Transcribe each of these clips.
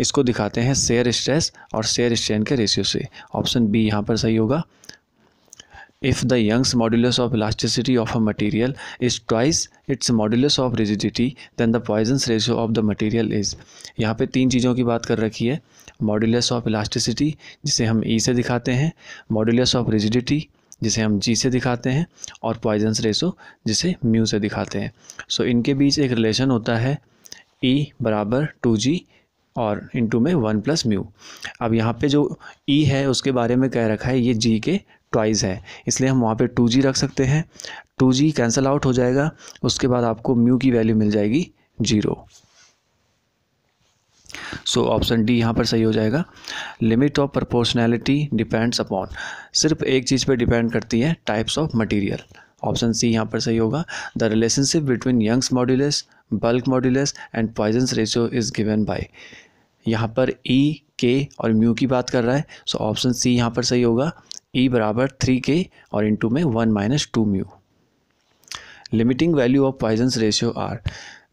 इसको दिखाते हैं शेयर स्ट्रेस और शेयर स्ट्रेन के रेशियो से ऑप्शन बी यहाँ पर सही होगा if the Young's modulus of elasticity of a material is twice its modulus of rigidity than the Poisson's ratio of the material is यहाँ पर तीन चीज़ों की बात कर रखी है मॉड्यूलस ऑफ इलास्टिसिटी जिसे हम ई e से दिखाते हैं मॉड्यूलस ऑफ रिजिडिटी जिसे हम जी से दिखाते हैं और पॉइजन्स रेशो जिसे म्यू से दिखाते हैं सो so, इनके बीच एक रिलेशन होता है ई e बराबर टू जी और इनटू में वन प्लस म्यू अब यहाँ पे जो ई e है उसके बारे में कह रखा है ये जी के ट्वाइज है इसलिए हम वहाँ पे टू जी रख सकते हैं टू जी कैंसल आउट हो जाएगा उसके बाद आपको म्यू की वैल्यू मिल जाएगी जीरो सो ऑप्शन डी यहाँ पर सही हो जाएगा limit of proportionality depends upon सिर्फ एक चीज़ पे डिपेंड करती है types of material option C यहाँ पर सही होगा the relationship between Young's modulus bulk modulus and Poisson's ratio is given by यहाँ पर ई e, के और म्यू की बात कर रहा है सो ऑप्शन सी यहाँ पर सही होगा ई e बराबर थ्री के और इंटू में one minus two mu limiting value of Poisson's ratio are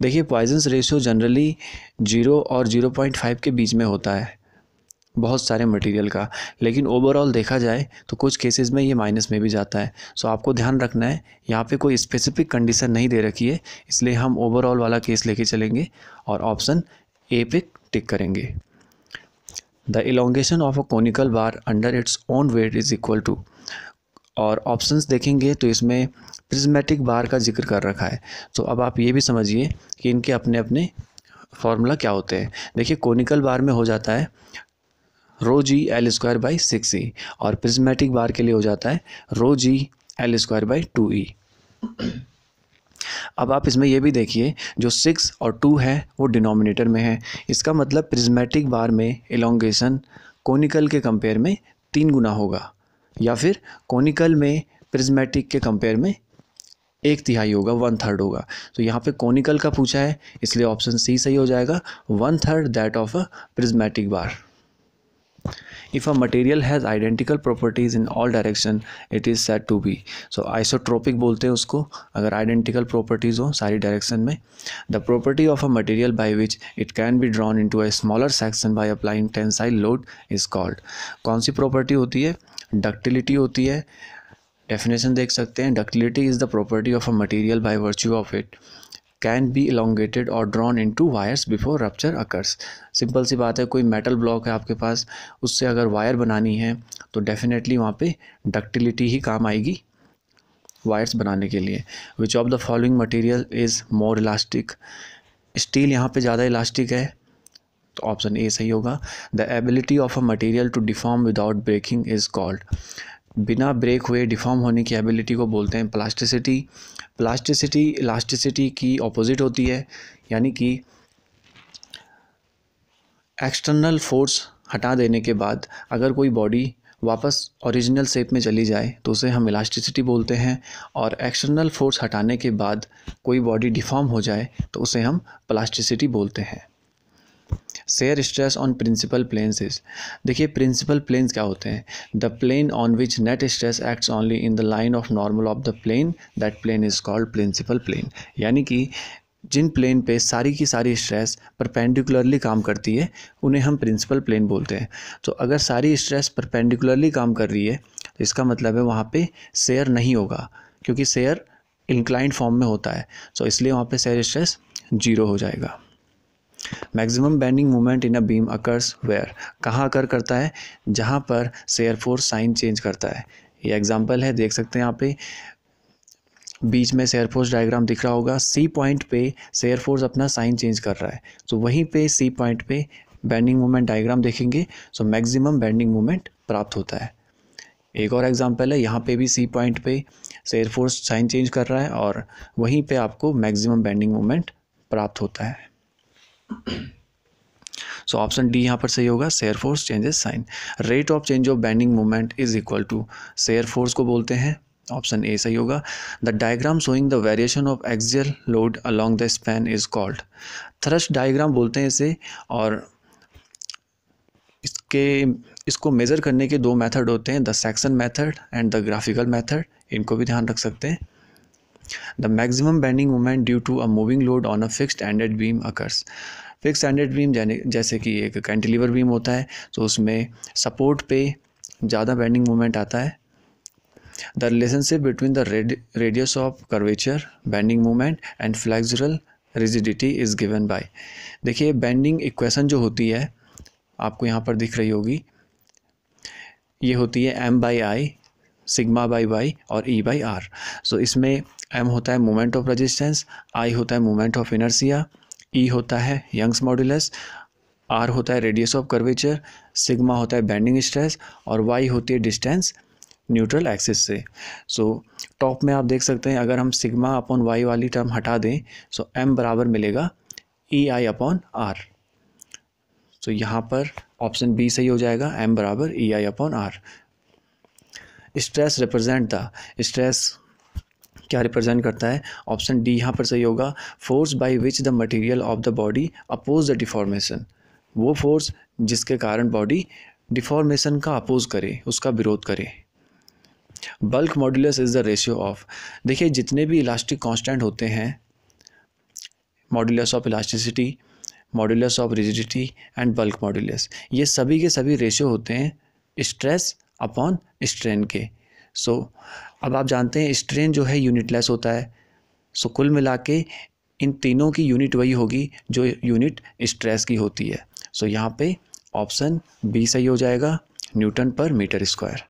देखिए पॉइजन्स रेशियो जनरली जीरो और जीरो पॉइंट फाइव के बीच में होता है बहुत सारे मटेरियल का लेकिन ओवरऑल देखा जाए तो कुछ केसेस में ये माइनस में भी जाता है सो आपको ध्यान रखना है यहाँ पे कोई स्पेसिफिक कंडीशन नहीं दे रखी है इसलिए हम ओवरऑल वाला केस लेके चलेंगे और ऑप्शन ए पे टिक करेंगे the elongation of a conical bar under its own weight is equal to और ऑप्शंस देखेंगे तो इसमें प्रिज्मेटिक बार का जिक्र कर रखा है तो अब आप ये भी समझिए कि इनके अपने अपने फार्मूला क्या होते हैं देखिए कोनिकल बार में हो जाता है rho g l square by six E और प्रिज्मेटिक बार के लिए हो जाता है rho g l square by two E अब आप इसमें यह भी देखिए जो सिक्स और टू है वो डिनोमिनेटर में है इसका मतलब प्रिज्मेटिक बार में एलोंगेशन कोनिकल के कंपेयर में तीन गुना होगा या फिर कोनिकल में प्रिज्मेटिक के कंपेयर में एक तिहाई होगा वन थर्ड होगा तो यहाँ पे कोनिकल का पूछा है इसलिए ऑप्शन सी सही हो जाएगा one third that of a prismatic bar If a material has identical properties in all direction, it is said to be. So isotropic बोलते हैं उसको अगर identical properties हो सारी direction में The property of a material by which it can be drawn into a smaller section by applying tensile load is called. कौन सी property होती है Ductility होती है डेफिनेशन देख सकते हैं ductility is the property of a material by virtue of it can be elongated और drawn into wires before rupture occurs simple सी बात है कोई मेटल ब्लॉक है आपके पास उससे अगर वायर बनानी है तो डेफिनेटली वहाँ पे डक्टिलिटी ही काम आएगी वायर्स बनाने के लिए which of the following material is more elastic steel यहाँ पे ज़्यादा इलास्टिक है तो ऑप्शन ए सही होगा the ability of a material to deform without breaking is called बिना ब्रेक हुए डिफॉर्म होने की एबिलिटी को बोलते हैं प्लास्टिसिटी प्लास्टिसिटी इलास्टिसिटी की ऑपोजिट होती है यानी कि एक्सटर्नल फोर्स हटा देने के बाद अगर कोई बॉडी वापस ओरिजिनल शेप में चली जाए तो उसे हम इलास्टिसिटी बोलते हैं और एक्सटर्नल फोर्स हटाने के बाद कोई बॉडी डिफॉर्म हो जाए तो उसे हम प्लास्टिसिटी बोलते हैं shear stress on principal planes is देखिए प्रिंसिपल प्लेन्स क्या होते हैं the plane on which net stress acts only in the line of normal of the plane that plane is called principal plane यानी कि जिन plane पे सारी की सारी स्ट्रेस परपेंडिकुलरली काम करती है उन्हें हम प्रिंसिपल प्लेन बोलते हैं तो अगर सारी स्ट्रेस परपेंडिकुलरली काम कर रही है तो इसका मतलब है वहाँ पे शेयर नहीं होगा क्योंकि शेयर इंक्लाइंड फॉर्म में होता है सो तो इसलिए वहाँ पे शेयर स्ट्रेस जीरो हो जाएगा maximum bending moment in a beam occurs where कहाँ अकर करता है जहाँ पर शेयर फोर्स साइन चेंज करता है ये एग्जांपल है देख सकते हैं यहाँ पे बीच में शेयर फोर्स डायग्राम दिख रहा होगा सी पॉइंट पे शेयर फोर्स अपना साइन चेंज कर रहा है तो वहीं पे सी पॉइंट पे बैंडिंग मोमेंट डायग्राम देखेंगे सो मैक्सिमम बैंडिंग मोमेंट प्राप्त होता है एक और एग्जांपल है यहाँ पे भी सी पॉइंट पे शेयर फोर्स साइन चेंज कर रहा है और वहीं पे आपको मैक्सिमम बैंडिंग मोमेंट प्राप्त होता है सो ऑप्शन डी यहाँ पर सही होगा shear force changes sign rate of change of bending moment is equal to shear force को बोलते हैं ऑप्शन ए सही होगा the diagram showing the variation of axial load along the span is called thrust diagram बोलते हैं इसे और इसके इसको मेज़र करने के दो मेथड होते हैं the section method and the graphical method इनको भी ध्यान रख सकते हैं the maximum bending moment due to a moving load on a fixed ended beam occurs fix ended beam जैसे कि एक कैंटिलीवर बीम होता है तो उसमें सपोर्ट पे ज़्यादा बेंडिंग मोमेंट आता है the relationship between the radius of curvature bending moment and flexural rigidity is given by देखिए बेंडिंग इक्वेशन जो होती है आपको यहाँ पर दिख रही होगी ये होती है M by I sigma by Y और ई बाई आर सो इसमें एम होता है मोमेंट ऑफ रेजिस्टेंस आई होता है मोमेंट ऑफ इनर्सिया ई होता है यंग्स मॉड्यूलस आर होता है रेडियस ऑफ कर्वेचर सिग्मा होता है बैंडिंग स्ट्रेस और वाई होती है डिस्टेंस न्यूट्रल एक्सिस से सो so, टॉप में आप देख सकते हैं अगर हम सिग्मा अपॉन वाई वाली टर्म हटा दें सो so एम बराबर मिलेगा ई आई अपॉन आर सो यहाँ पर ऑप्शन बी सही हो जाएगा एम बराबर E I upon R stress represent the stress क्या रिप्रेजेंट करता है ऑप्शन डी यहाँ पर सही होगा force by which the material of the body oppose the deformation वो फोर्स जिसके कारण बॉडी डिफॉर्मेशन का अपोज करे उसका विरोध करे bulk modulus is the ratio of देखिए जितने भी इलास्टिक कांस्टेंट होते हैं modulus of elasticity modulus of rigidity and bulk modulus ये सभी के सभी रेशियो होते हैं स्ट्रेस अपॉन स्ट्रेन के सो so, अब आप जानते हैं स्ट्रेन जो है यूनिटलेस होता है सो so, कुल मिला के इन तीनों की यूनिट वही होगी जो यूनिट स्ट्रेस की होती है सो so, यहाँ पे ऑप्शन बी सही हो जाएगा न्यूटन पर मीटर स्क्वायर